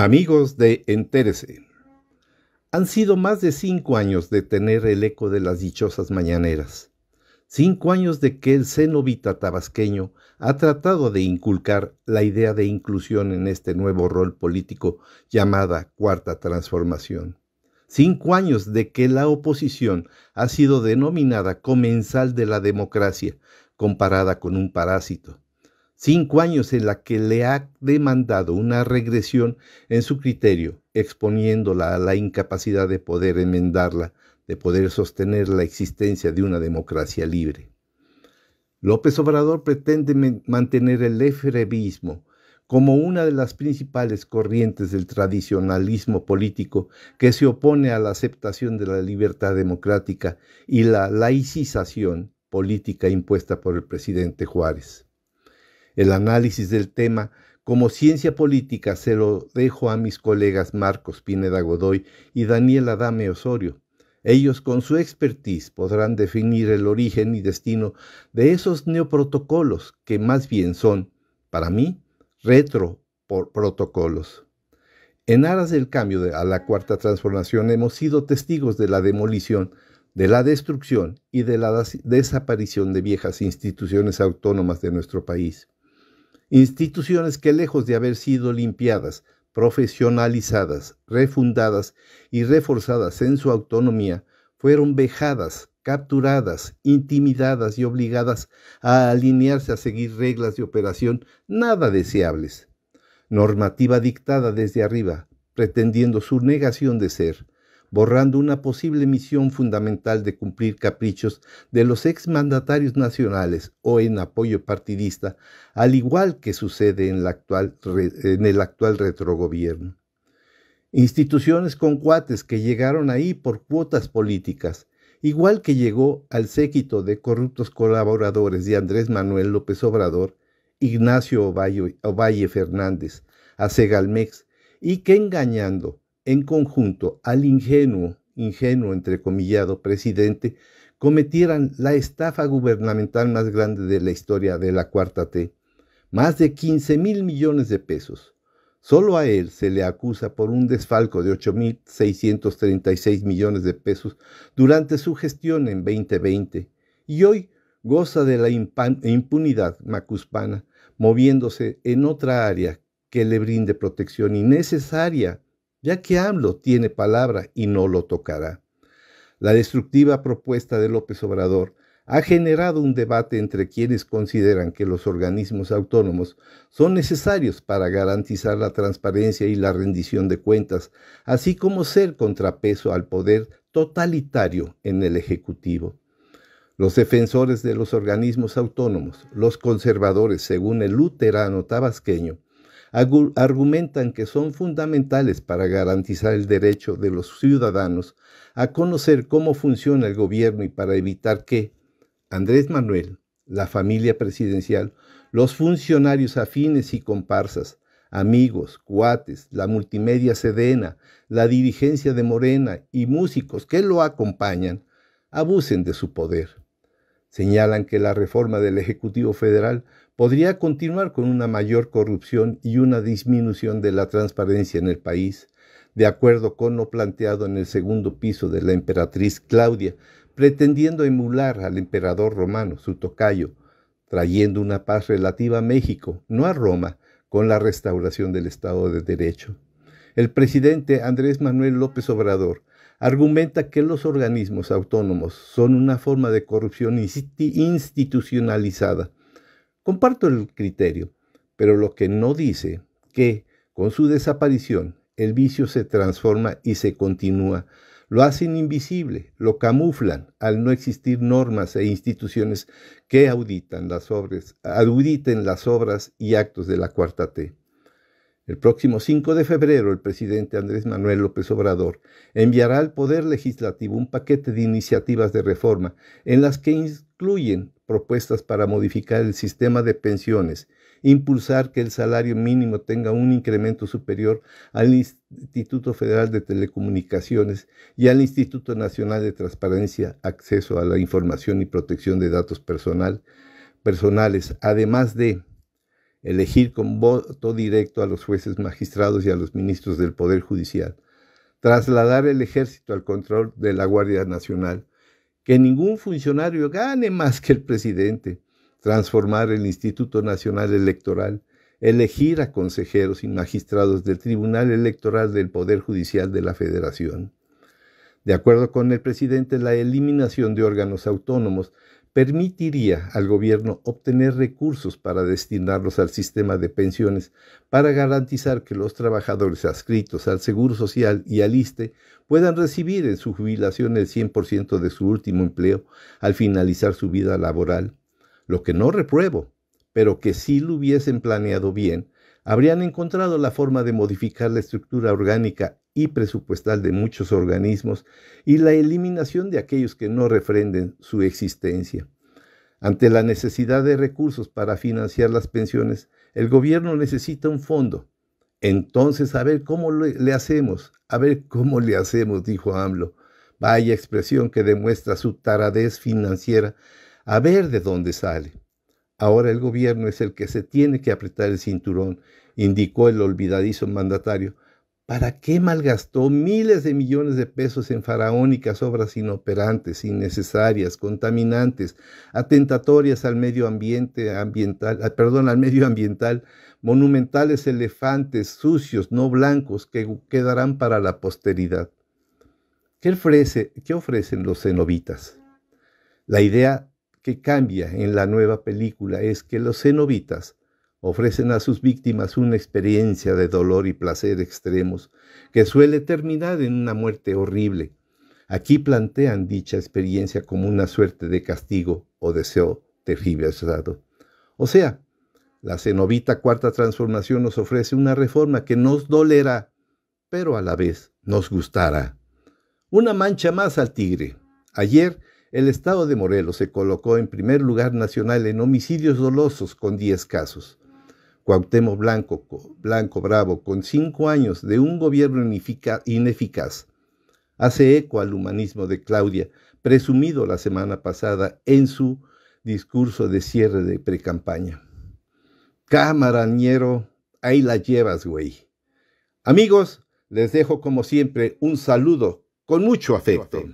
Amigos de Entérese. Han sido más de cinco años de tener el eco de las dichosas mañaneras. Cinco años de que el cenobita tabasqueño ha tratado de inculcar la idea de inclusión en este nuevo rol político llamada Cuarta Transformación. Cinco años de que la oposición ha sido denominada comensal de la democracia, comparada con un parásito, cinco años en la que le ha demandado una regresión en su criterio, exponiéndola a la incapacidad de poder enmendarla, de poder sostener la existencia de una democracia libre. López Obrador pretende mantener el efrevismo como una de las principales corrientes del tradicionalismo político que se opone a la aceptación de la libertad democrática y la laicización política impuesta por el presidente Juárez. El análisis del tema como ciencia política se lo dejo a mis colegas Marcos Pineda Godoy y Daniel Adame Osorio. Ellos con su expertise podrán definir el origen y destino de esos neoprotocolos que más bien son, para mí, retroprotocolos. En aras del cambio a la cuarta transformación hemos sido testigos de la demolición, de la destrucción y de la desaparición de viejas instituciones autónomas de nuestro país instituciones que lejos de haber sido limpiadas, profesionalizadas, refundadas y reforzadas en su autonomía, fueron vejadas, capturadas, intimidadas y obligadas a alinearse a seguir reglas de operación nada deseables. Normativa dictada desde arriba, pretendiendo su negación de ser, borrando una posible misión fundamental de cumplir caprichos de los exmandatarios nacionales o en apoyo partidista, al igual que sucede en, el actual retrogobierno. Instituciones con cuates que llegaron ahí por cuotas políticas, igual que llegó al séquito de corruptos colaboradores de Andrés Manuel López Obrador, Ignacio Ovalle, Fernández, a Segalmex, y que engañando, en conjunto al ingenuo, ingenuo entrecomillado, presidente, cometieran la estafa gubernamental más grande de la historia de la Cuarta T, más de 15 mil millones de pesos. Solo a él se le acusa por un desfalco de 8.636 millones de pesos durante su gestión en 2020 y hoy goza de la impunidad macuspana, moviéndose en otra área que le brinde protección innecesaria ya que AMLO tiene palabra y no lo tocará. La destructiva propuesta de López Obrador ha generado un debate entre quienes consideran que los organismos autónomos son necesarios para garantizar la transparencia y la rendición de cuentas, así como ser contrapeso al poder totalitario en el Ejecutivo. Los defensores de los organismos autónomos, los conservadores, según el luterano tabasqueño, argumentan que son fundamentales para garantizar el derecho de los ciudadanos a conocer cómo funciona el gobierno y para evitar que Andrés Manuel, la familia presidencial, los funcionarios afines y comparsas, amigos, cuates, la multimedia sedena, la dirigencia de Morena y músicos que lo acompañan, abusen de su poder. Señalan que la reforma del Ejecutivo Federal podría continuar con una mayor corrupción y una disminución de la transparencia en el país, de acuerdo con lo planteado en el segundo piso de la emperatriz Claudia, pretendiendo emular al emperador romano, su tocayo, trayendo una paz relativa a México, no a Roma, con la restauración del Estado de Derecho. El presidente Andrés Manuel López Obrador argumenta que los organismos autónomos son una forma de corrupción institucionalizada Comparto el criterio, pero lo que no dice que con su desaparición el vicio se transforma y se continúa. Lo hacen invisible, lo camuflan al no existir normas e instituciones que auditan auditen las obras y actos de la Cuarta T. El próximo 5 de febrero, el presidente Andrés Manuel López Obrador enviará al Poder Legislativo un paquete de iniciativas de reforma en las que incluyen propuestas para modificar el sistema de pensiones, impulsar que el salario mínimo tenga un incremento superior al Instituto Federal de Telecomunicaciones y al Instituto Nacional de Transparencia, Acceso a la Información y Protección de Datos Personales, además de elegir con voto directo a los jueces magistrados y a los ministros del Poder Judicial, trasladar el ejército al control de la Guardia Nacional, que ningún funcionario gane más que el presidente, transformar el Instituto Nacional Electoral, elegir a consejeros y magistrados del Tribunal Electoral del Poder Judicial de la Federación. De acuerdo con el presidente, la eliminación de órganos autónomos permitiría al gobierno obtener recursos para destinarlos al sistema de pensiones para garantizar que los trabajadores adscritos al Seguro Social y al ISTE puedan recibir en su jubilación el 100% de su último empleo al finalizar su vida laboral, lo que no repruebo, pero que si lo hubiesen planeado bien, habrían encontrado la forma de modificar la estructura orgánica y presupuestal de muchos organismos y la eliminación de aquellos que no refrenden su existencia. Ante la necesidad de recursos para financiar las pensiones, el gobierno necesita un fondo. Entonces, a ver cómo le, hacemos, a ver cómo le hacemos, dijo AMLO. Vaya expresión que demuestra su taradez financiera, a ver de dónde sale. Ahora el gobierno es el que se tiene que apretar el cinturón, indicó el olvidadizo mandatario, ¿Para qué malgastó miles de millones de pesos en faraónicas obras inoperantes, innecesarias, contaminantes, atentatorias al medio ambiente ambiental, ah, perdón, al medio ambiental, monumentales elefantes sucios, no blancos, que quedarán para la posteridad? ¿Qué, ofrece, qué ofrecen los cenobitas? La idea que cambia en la nueva película es que los cenobitas ofrecen a sus víctimas una experiencia de dolor y placer extremos que suele terminar en una muerte horrible. Aquí plantean dicha experiencia como una suerte de castigo o deseo tergiversado. O sea, la cenobita cuarta transformación nos ofrece una reforma que nos dolerá, pero a la vez nos gustará. Una mancha más al tigre. Ayer, el estado de Morelos se colocó en primer lugar nacional en homicidios dolosos con 10 casos. Cuauhtémoc Blanco, Blanco Bravo, con cinco años de un gobierno ineficaz, hace eco al humanismo de Claudia, presumido la semana pasada en su discurso de cierre de precampaña. Camarañero, ahí la llevas, güey. Amigos, les dejo como siempre un saludo con mucho afecto.